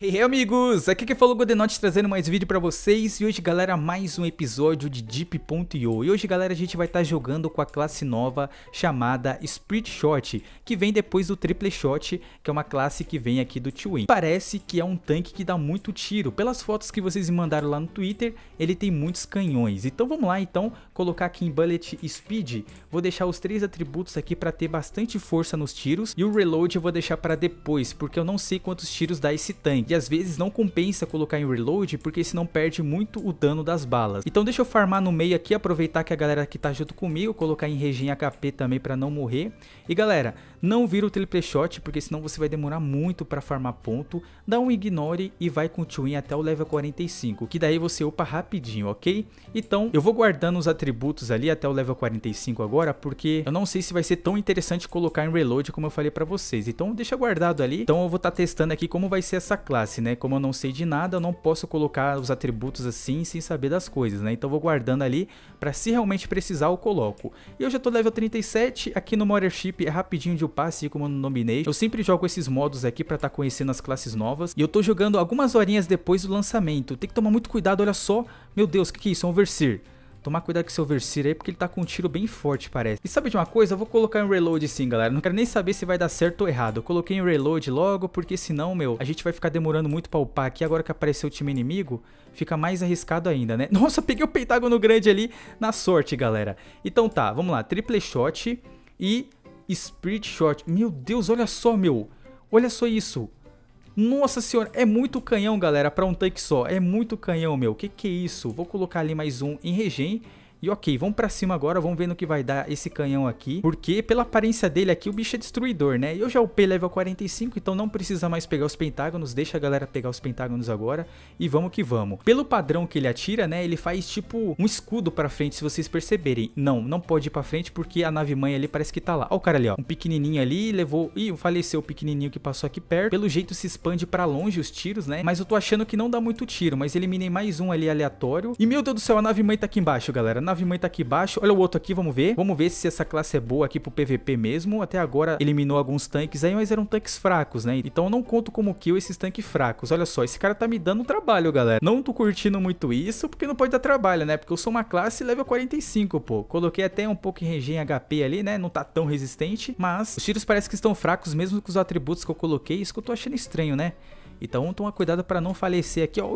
Hey amigos, aqui que falou Godenote trazendo mais vídeo pra vocês e hoje galera mais um episódio de Deep.io e hoje galera a gente vai estar tá jogando com a classe nova chamada Split Shot que vem depois do Triple Shot que é uma classe que vem aqui do Twin. Parece que é um tanque que dá muito tiro, pelas fotos que vocês me mandaram lá no Twitter ele tem muitos canhões, então vamos lá então colocar aqui em Bullet Speed, vou deixar os três atributos aqui pra ter bastante força nos tiros e o Reload eu vou deixar pra depois porque eu não sei quantos tiros dá esse tanque e às vezes não compensa colocar em reload porque senão perde muito o dano das balas. Então deixa eu farmar no meio aqui, aproveitar que a galera que tá junto comigo, colocar em regen HP também para não morrer. E galera, não vira o triple shot, porque senão você vai demorar muito para farmar ponto. Dá um ignore e vai com twin até o level 45, que daí você upa rapidinho, ok? Então, eu vou guardando os atributos ali até o level 45 agora, porque eu não sei se vai ser tão interessante colocar em reload como eu falei para vocês. Então, deixa guardado ali. Então, eu vou estar tá testando aqui como vai ser essa classe, né? Como eu não sei de nada, eu não posso colocar os atributos assim sem saber das coisas, né? Então, eu vou guardando ali para se realmente precisar eu coloco. E eu já tô level 37, aqui no Mothership é rapidinho de o passe e Command Nomination. Eu sempre jogo esses modos aqui pra tá conhecendo as classes novas. E eu tô jogando algumas horinhas depois do lançamento. Tem que tomar muito cuidado, olha só. Meu Deus, o que, que é isso? É um Versir. Tomar cuidado com seu Versir aí, porque ele tá com um tiro bem forte, parece. E sabe de uma coisa? Eu vou colocar um reload sim, galera. Não quero nem saber se vai dar certo ou errado. Eu coloquei um reload logo, porque senão, meu, a gente vai ficar demorando muito pra upar aqui. Agora que apareceu o time inimigo, fica mais arriscado ainda, né? Nossa, peguei o Pentágono grande ali na sorte, galera. Então tá, vamos lá. Triple shot e Spirit Shot. Meu Deus, olha só, meu. Olha só isso. Nossa senhora, é muito canhão, galera, para um tanque só. É muito canhão, meu. Que que é isso? Vou colocar ali mais um em regen e ok, vamos para cima agora, vamos ver no que vai dar esse canhão aqui. Porque pela aparência dele aqui, o bicho é destruidor, né? Eu já upei level 45, então não precisa mais pegar os pentágonos. Deixa a galera pegar os pentágonos agora e vamos que vamos. Pelo padrão que ele atira, né? Ele faz tipo um escudo para frente, se vocês perceberem. Não, não pode ir para frente porque a nave mãe ali parece que tá lá. Ó o cara ali, ó. Um pequenininho ali, levou... Ih, faleceu o pequenininho que passou aqui perto. Pelo jeito se expande para longe os tiros, né? Mas eu tô achando que não dá muito tiro, mas eliminei mais um ali aleatório. E meu Deus do céu, a nave mãe tá aqui embaixo, galera nave mãe tá aqui embaixo. Olha o outro aqui, vamos ver. Vamos ver se essa classe é boa aqui pro PVP mesmo. Até agora eliminou alguns tanques aí, mas eram tanques fracos, né? Então eu não conto como kill esses tanques fracos. Olha só, esse cara tá me dando trabalho, galera. Não tô curtindo muito isso, porque não pode dar trabalho, né? Porque eu sou uma classe level 45, pô. Coloquei até um pouco em regen HP ali, né? Não tá tão resistente, mas os tiros parece que estão fracos mesmo com os atributos que eu coloquei. Isso que eu tô achando estranho, né? Então toma cuidado para não falecer aqui, ó.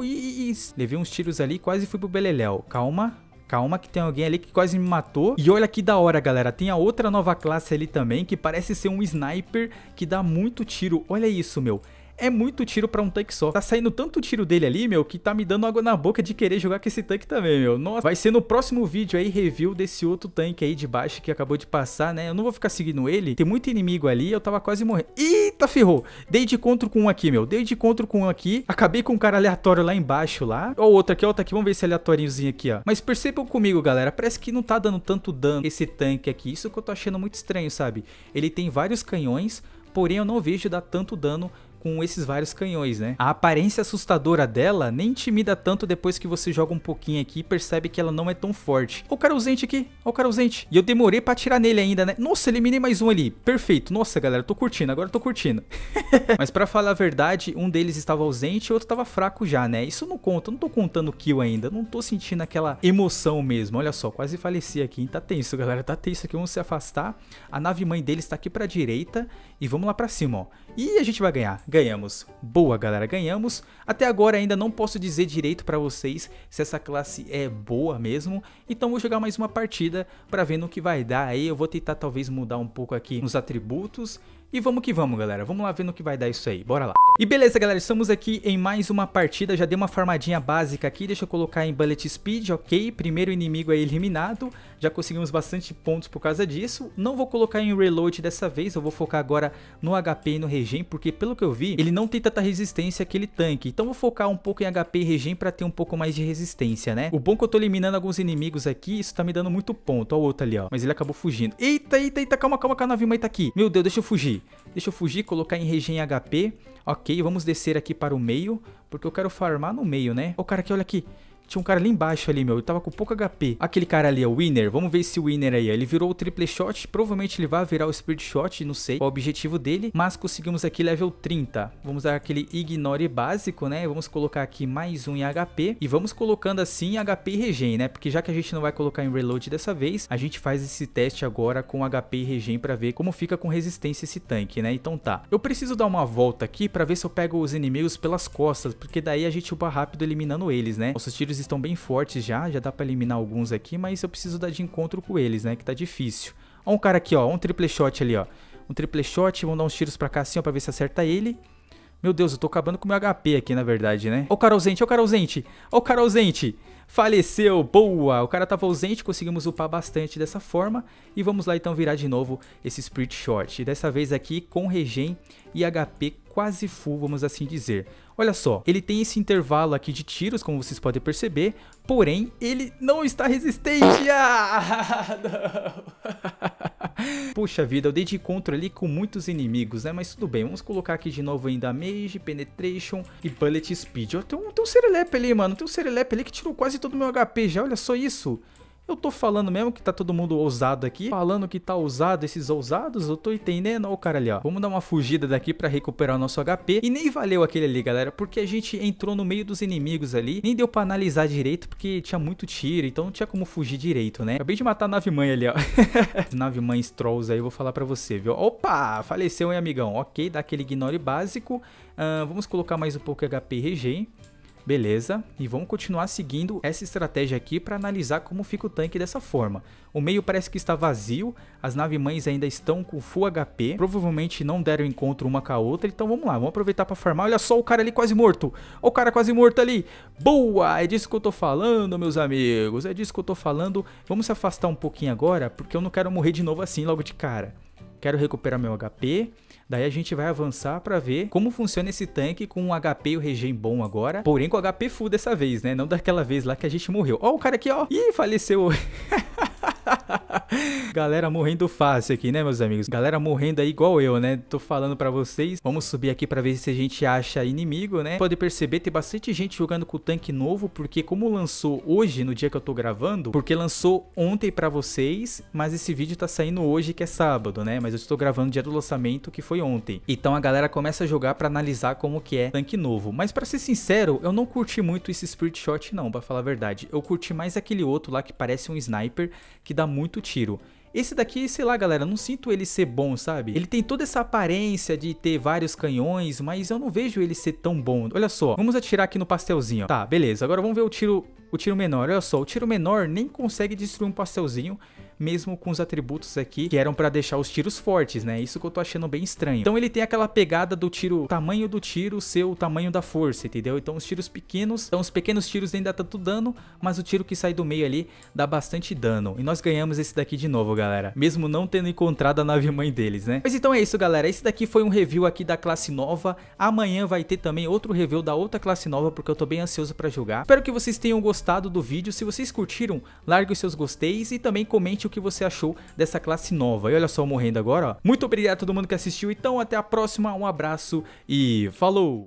Levei uns tiros ali, quase fui pro Beleléu. Calma, Calma que tem alguém ali que quase me matou. E olha que da hora, galera. Tem a outra nova classe ali também, que parece ser um sniper que dá muito tiro. Olha isso, meu é muito tiro para um tanque só. Tá saindo tanto tiro dele ali, meu, que tá me dando água na boca de querer jogar com esse tanque também, meu. Nossa, vai ser no próximo vídeo aí review desse outro tanque aí de baixo que acabou de passar, né? Eu não vou ficar seguindo ele. Tem muito inimigo ali, eu tava quase morrendo. Eita, ferrou. Dei de encontro com um aqui, meu. Dei de encontro com um aqui. Acabei com um cara aleatório lá embaixo, lá. Ó, outro aqui, outro tá aqui. Vamos ver esse aleatóriozinho aqui, ó. Mas percebam comigo, galera. Parece que não tá dando tanto dano esse tanque aqui. Isso que eu tô achando muito estranho, sabe? Ele tem vários canhões, porém eu não vejo dar tanto dano com esses vários canhões, né? A aparência assustadora dela nem intimida tanto depois que você joga um pouquinho aqui e percebe que ela não é tão forte. Ó o cara ausente aqui, ó o cara ausente. E eu demorei pra atirar nele ainda, né? Nossa, eliminei mais um ali. Perfeito. Nossa, galera, tô curtindo, agora tô curtindo. Mas pra falar a verdade, um deles estava ausente e o outro tava fraco já, né? Isso não conta, eu não tô contando kill ainda. Não tô sentindo aquela emoção mesmo. Olha só, quase faleci aqui, hein? Tá tenso, galera, tá tenso aqui. Vamos se afastar. A nave mãe deles tá aqui pra direita e vamos lá pra cima, ó. E a gente vai ganhar ganhamos. Boa, galera, ganhamos. Até agora ainda não posso dizer direito para vocês se essa classe é boa mesmo. Então vou jogar mais uma partida para ver no que vai dar aí. Eu vou tentar talvez mudar um pouco aqui nos atributos e vamos que vamos, galera. Vamos lá ver no que vai dar isso aí. Bora lá. E beleza, galera. Estamos aqui em mais uma partida. Já dei uma farmadinha básica aqui. Deixa eu colocar em Bullet Speed, ok? Primeiro inimigo é eliminado. Já conseguimos bastante pontos por causa disso. Não vou colocar em Reload dessa vez. Eu vou focar agora no HP e no Regen, porque pelo que eu vi, ele não tem tanta resistência aquele tanque. Então vou focar um pouco em HP e Regen pra ter um pouco mais de resistência, né? O bom é que eu tô eliminando alguns inimigos aqui. Isso tá me dando muito ponto. Ó o outro ali, ó. Mas ele acabou fugindo. Eita, eita, eita. Calma, calma, calma. A navio, mas tá aqui. Meu Deus, deixa eu fugir. Deixa eu fugir, colocar em regen HP. Ok, vamos descer aqui para o meio, porque eu quero farmar no meio, né? O cara aqui, olha aqui. Tinha um cara ali embaixo ali, meu. Ele tava com pouco HP. Aquele cara ali é o Winner. Vamos ver esse Winner aí. Ele virou o triple shot. Provavelmente ele vai virar o spirit shot. Não sei qual o objetivo dele. Mas conseguimos aqui level 30. Vamos dar aquele ignore básico, né? Vamos colocar aqui mais um em HP. E vamos colocando assim HP e regen, né? Porque já que a gente não vai colocar em reload dessa vez, a gente faz esse teste agora com HP e regen pra ver como fica com resistência esse tanque, né? Então tá. Eu preciso dar uma volta aqui pra ver se eu pego os inimigos pelas costas. Porque daí a gente upa rápido eliminando eles, né? Nossos tiros estão bem fortes já, já dá pra eliminar alguns aqui, mas eu preciso dar de encontro com eles, né, que tá difícil. Ó um cara aqui, ó, um triple shot ali, ó. Um triple shot, vamos dar uns tiros pra cá assim, ó, pra ver se acerta ele. Meu Deus, eu tô acabando com meu HP aqui, na verdade, né? Ó o cara ausente, ó o cara ausente, ó o cara ausente. Faleceu, boa! O cara tava ausente, conseguimos upar bastante dessa forma. E vamos lá então virar de novo esse Spirit shot. Dessa vez aqui com regen e HP quase full, vamos assim dizer. Olha só, ele tem esse intervalo aqui de tiros, como vocês podem perceber, porém, ele não está resistente! Ah, não. Puxa vida, eu dei de encontro ali com muitos inimigos, né? Mas tudo bem, vamos colocar aqui de novo ainda Mage, Penetration e Bullet Speed. Ó, tem um, tem um ali, mano. Tem um Serelepe ali que tirou quase todo o meu HP já, olha só isso. Eu tô falando mesmo que tá todo mundo ousado aqui. Falando que tá ousado, esses ousados, eu tô entendendo. Ó, o cara ali, ó. Vamos dar uma fugida daqui pra recuperar o nosso HP. E nem valeu aquele ali, galera, porque a gente entrou no meio dos inimigos ali. Nem deu pra analisar direito, porque tinha muito tiro, então não tinha como fugir direito, né? Acabei de matar a nave-mãe ali, ó. nave-mãe Strolls aí, eu vou falar pra você, viu? Opa! Faleceu, hein, amigão? Ok, dá aquele ignore básico. Uh, vamos colocar mais um pouco de HP e regen. Beleza, e vamos continuar seguindo essa estratégia aqui para analisar como fica o tanque dessa forma. O meio parece que está vazio, as nave-mães ainda estão com full HP, provavelmente não deram encontro uma com a outra, então vamos lá, vamos aproveitar para farmar. Olha só o cara ali quase morto, Olha o cara quase morto ali. Boa, é disso que eu tô falando, meus amigos, é disso que eu tô falando. Vamos se afastar um pouquinho agora, porque eu não quero morrer de novo assim logo de cara quero recuperar meu HP. Daí a gente vai avançar para ver como funciona esse tanque com o HP e o regen bom agora. Porém com o HP full dessa vez, né? Não daquela vez lá que a gente morreu. Ó o cara aqui, ó. Ih, faleceu. Galera morrendo fácil aqui, né, meus amigos? Galera morrendo aí igual eu, né? Tô falando pra vocês. Vamos subir aqui pra ver se a gente acha inimigo, né? Pode perceber, tem bastante gente jogando com o tanque novo, porque como lançou hoje, no dia que eu tô gravando, porque lançou ontem pra vocês, mas esse vídeo tá saindo hoje, que é sábado, né? Mas eu estou gravando dia do lançamento, que foi ontem. Então a galera começa a jogar pra analisar como que é tanque novo. Mas pra ser sincero, eu não curti muito esse Spirit Shot, não, pra falar a verdade. Eu curti mais aquele outro lá que parece um sniper, que que dá muito tiro. Esse daqui, sei lá, galera, não sinto ele ser bom, sabe? Ele tem toda essa aparência de ter vários canhões, mas eu não vejo ele ser tão bom. Olha só, vamos atirar aqui no pastelzinho. Tá, beleza. Agora vamos ver o tiro, o tiro menor. Olha só, o tiro menor nem consegue destruir um pastelzinho mesmo com os atributos aqui que eram para deixar os tiros fortes, né? Isso que eu tô achando bem estranho. Então ele tem aquela pegada do tiro, tamanho do tiro ser o tamanho da força, entendeu? Então os tiros pequenos, então os pequenos tiros ainda dá tá tanto dano, mas o tiro que sai do meio ali dá bastante dano. E nós ganhamos esse daqui de novo, galera. Mesmo não tendo encontrado a nave mãe deles, né? Mas então é isso, galera. Esse daqui foi um review aqui da classe nova. Amanhã vai ter também outro review da outra classe nova, porque eu tô bem ansioso pra jogar. Espero que vocês tenham gostado do vídeo. Se vocês curtiram, largue os seus gosteis e também comente o que você achou dessa classe nova. E olha só, morrendo agora, ó. Muito obrigado a todo mundo que assistiu. Então, até a próxima. Um abraço e falou!